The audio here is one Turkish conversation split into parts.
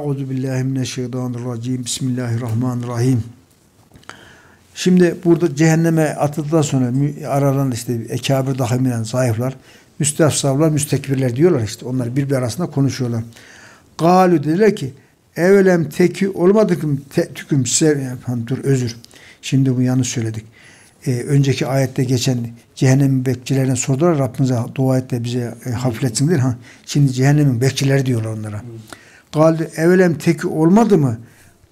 Euzu billahi mineşşeytanirracim. Bismillahirrahmanirrahim. Şimdi burada cehenneme atıldıktan sonra aranan işte ekabir dahimilen zayıflar, müstefsavlar, müstekbirler diyorlar işte. Onlar birbir arasında konuşuyorlar. Galu dediler ki evvelem teki olmadık mı te, tüküm size dur özür. Şimdi bu yanlış söyledik. Ee, önceki ayette geçen cehennemin bekçilerine sordular Rabbimize dua et de bize e, hafifletsin diye. Ha, şimdi cehennemin bekçileri diyorlar onlara. Hı. Kaldı evvelem teki olmadı mı?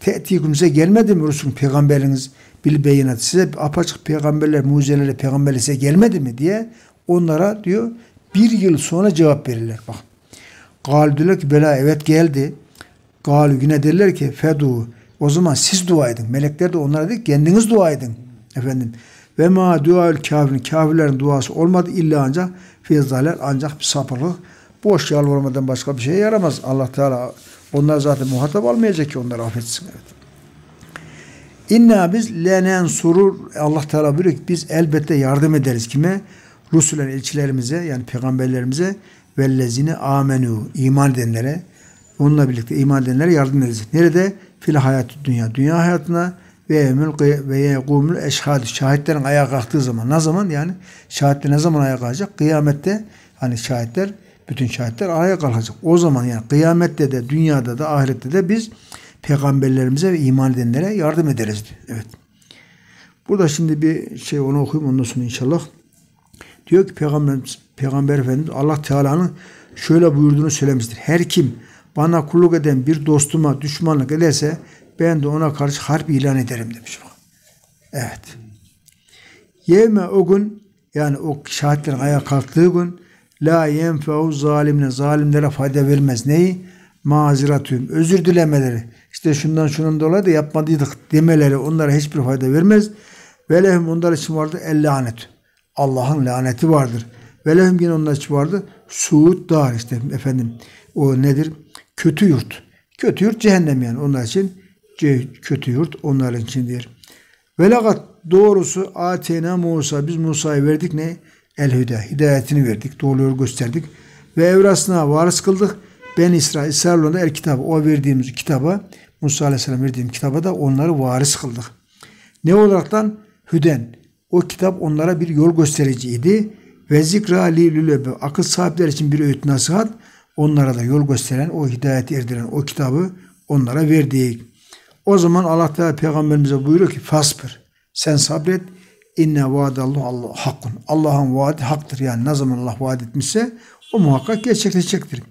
Te'tikum gelmedi mi Rusul peygamberiniz bil beyinat? Size apaçık peygamberler, mucizelerle peygamberler gelmedi mi diye onlara diyor bir yıl sonra cevap verirler. Bak. Gal diyorlar ki bela evet geldi. Gal güne derler ki fedu o zaman siz dua edin. Melekler de onlara dedi kendiniz dua edin. Efendim ve ma duaül kafirin kafirlerin duası olmadı illa ancak fezdaler ancak bir sapırlık boş yalvarmadan başka bir şey yaramaz. Allah Teala onlar zaten muhatap almayacak ki onlar affetsin. Evet. İnna biz lenen surur Allah Teala buyuruyor ki biz elbette yardım ederiz kime? Rusulen elçilerimize yani peygamberlerimize vellezine amenu iman edenlere onunla birlikte iman edenlere yardım ederiz. Nerede? Fil hayatı dünya. Dünya hayatına ve emül ve yekumul eşhad şahitlerin ayağa kalktığı zaman ne zaman yani şahitler ne zaman ayağa kalkacak? Kıyamette hani şahitler bütün şahitler araya kalkacak. O zaman yani kıyamette de dünyada da ahirette de biz peygamberlerimize ve iman edenlere yardım ederiz. Evet. Burada şimdi bir şey onu okuyayım ondan sonra inşallah. Diyor ki peygamber Peygamber Efendimiz Allah Teala'nın şöyle buyurduğunu söylemiştir. Her kim bana kulluk eden bir dostuma düşmanlık ederse ben de ona karşı harp ilan ederim demiş. Evet. Yevme o gün yani o şahitlerin ayağa kalktığı gün La yenfe'u zalimine zalimlere fayda vermez. Neyi? Maziratühüm. Özür dilemeleri. İşte şundan şunun dolayı da yapmadıydık demeleri onlara hiçbir fayda vermez. Ve lehum onlar için vardı el lanet. Allah'ın laneti vardır. Ve lehum yine onlar için vardı Suud dar işte efendim. O nedir? Kötü yurt. Kötü yurt cehennem yani onlar için kötü yurt onların içindir. Velakat doğrusu Atena Musa biz Musa'yı verdik ne? El Hidayetini verdik. Doğru yol gösterdik. Ve evrasına varis kıldık. Ben İsrail, İsrail'e el kitabı. O verdiğimiz kitaba, Musa Aleyhisselam verdiğim kitaba da onları varis kıldık. Ne olaraktan? Hüden. O kitap onlara bir yol göstericiydi. Ve zikra li lülebe. Akıl sahipler için bir öğüt nasihat. Onlara da yol gösteren, o hidayet erdiren o kitabı onlara verdik. O zaman Allah Teala peygamberimize buyuruyor ki fasbir. Sen sabret inne vaadallahu hakkun. Allah'ın vaadi haktır. Yani ne zaman Allah vaat etmişse o muhakkak gerçekleşecektir.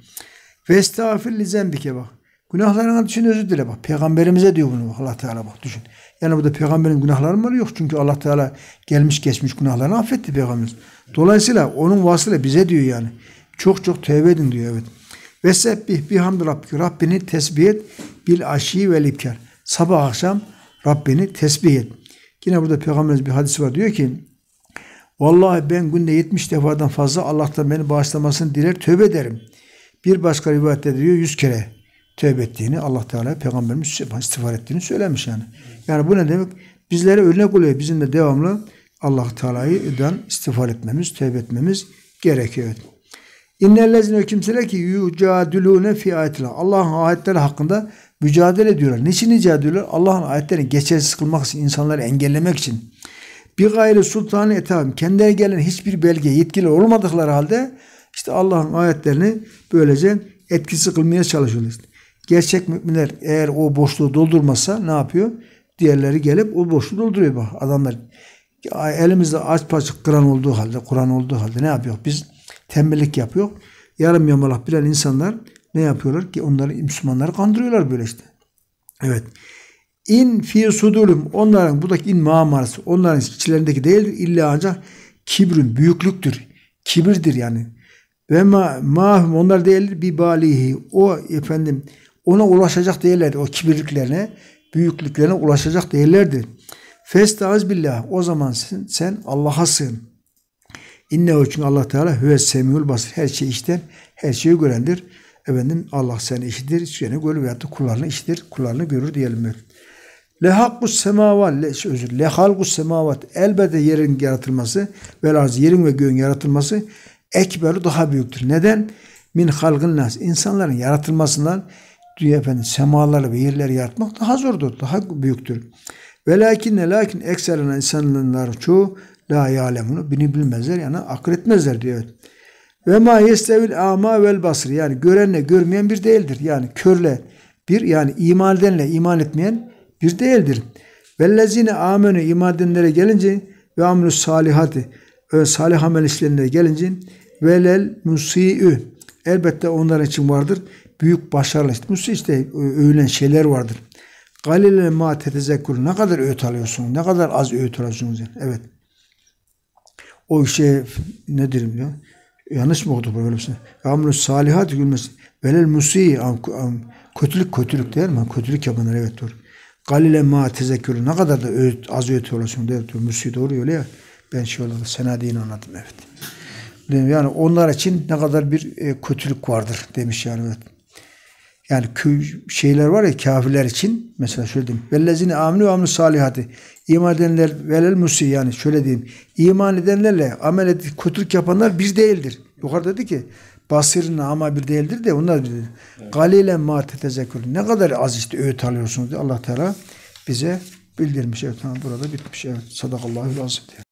Ve estağfir li zembike bak. Günahlarına düşün özür dile bak. Peygamberimize diyor bunu bak Allah Teala bak düşün. Yani burada peygamberin günahları mı var? Yok. Çünkü Allah Teala gelmiş geçmiş günahlarını affetti peygamberimiz. Dolayısıyla onun vasıla bize diyor yani. Çok çok tevbe edin diyor evet. Ve sebbih bihamd Rabbik. Rabbini tesbih et bil aşi ve libkar. Sabah akşam Rabbini tesbih et. Yine burada Peygamberimiz bir hadis var. Diyor ki Vallahi ben günde 70 defadan fazla Allah'tan beni bağışlamasını diler tövbe ederim. Bir başka rivayette diyor 100 kere tövbe ettiğini Allah Teala Peygamberimiz istiğfar ettiğini söylemiş yani. Yani bu ne demek? Bizlere örnek oluyor. Bizim de devamlı Allah Teala'dan istiğfar etmemiz, tövbe etmemiz gerekiyor. Evet. İnnellezine kimseler ki yucadilune fi ayetillah. Allah'ın ayetleri hakkında mücadele ediyorlar. Niçin mücadele ediyorlar? Allah'ın ayetlerini geçersiz kılmak için, insanları engellemek için. Bir gayri sultanı etabim, Kendilerine gelen hiçbir belge yetkili olmadıkları halde işte Allah'ın ayetlerini böylece etkisi kılmaya çalışıyorlar. Gerçek müminler eğer o boşluğu doldurmazsa ne yapıyor? Diğerleri gelip o boşluğu dolduruyor bak adamlar. Elimizde aç parçık Kur'an olduğu halde, Kur'an olduğu halde ne yapıyor? Biz tembellik yapıyor. Yarım yamalak bilen insanlar ne yapıyorlar ki onları Müslümanları kandırıyorlar böyle işte. Evet. İn fi sudulum onların buradaki in mamarası onların içlerindeki değildir illa ancak kibrün büyüklüktür. Kibirdir yani. Ve ma mahum onlar değildir bir balihi. O efendim ona ulaşacak değillerdi. O kibirliklerine, büyüklüklerine ulaşacak değillerdi. Festaiz billah. O zaman sen, sen Allah'a sığın. İnnehu çünkü Allah Teala hüve semihul basir. Her şeyi işten, her şeyi görendir. Efendim Allah seni işitir, seni görür veyahut da kullarını işitir, kullarını görür diyelim Le hakkus semavat, le, şey, özür, le halkus semavat. Elbette yerin yaratılması ve arz, yerin ve göğün yaratılması ekberu daha büyüktür. Neden? Min halgın nas. insanların yaratılmasından dünya efendim semaları ve yerleri yaratmak daha zordur, daha büyüktür. Ve lakin lakin ekserine insanların çoğu la yâlemunu bini bilmezler yani akıl etmezler diyor. Ve ma yestevil ama vel basri Yani görenle görmeyen bir değildir. Yani körle bir yani iman edenle iman etmeyen bir değildir. Vellezine amenü iman edenlere gelince ve amrü salihati e, salih amel işlerine gelince velel musi'ü elbette onlar için vardır. Büyük başarılı. Musi işte e, övülen şeyler vardır. Galile ma tetezekkur. Ne kadar öğüt alıyorsunuz? Ne kadar az öğüt alıyorsunuz? Yani. Evet. O işe ne diyorum? diyor? yanlış mı oldu böyle bir şey? Amrü salihat gülmesi. Velel musiyi kötülük kötülük değil mi? Kötülük yapanlar evet doğru. Galile ma tezekkürü ne kadar da öğüt, az öğüt olasın değil doğru. Musiyi doğru öyle ya. Ben şey olarak senadini anladım evet. Yani onlar için ne kadar bir e, kötülük vardır demiş yani evet yani şeyler var ya kafirler için mesela şöyle diyeyim. Vellezine aminu amnu salihati. İman edenler velel musi yani şöyle diyeyim. İman edenlerle amel edip kötülük yapanlar bir değildir. yukarı dedi ki basirin ama bir değildir de onlar bir değildir. Evet. Galilen ma tetezekkür. Ne kadar az işte öğüt alıyorsunuz diye Allah Teala bize bildirmiş. Evet tamam burada bitmiş. Evet sadakallahu lazım diye.